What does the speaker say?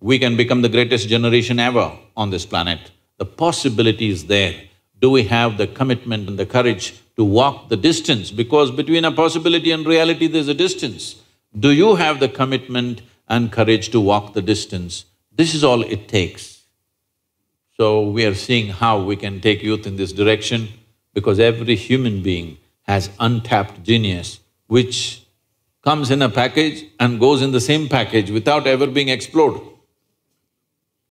we can become the greatest generation ever on this planet. The possibility is there. Do we have the commitment and the courage to walk the distance? Because between a possibility and reality, there's a distance. Do you have the commitment and courage to walk the distance? This is all it takes. So we are seeing how we can take youth in this direction because every human being has untapped genius which comes in a package and goes in the same package without ever being explored.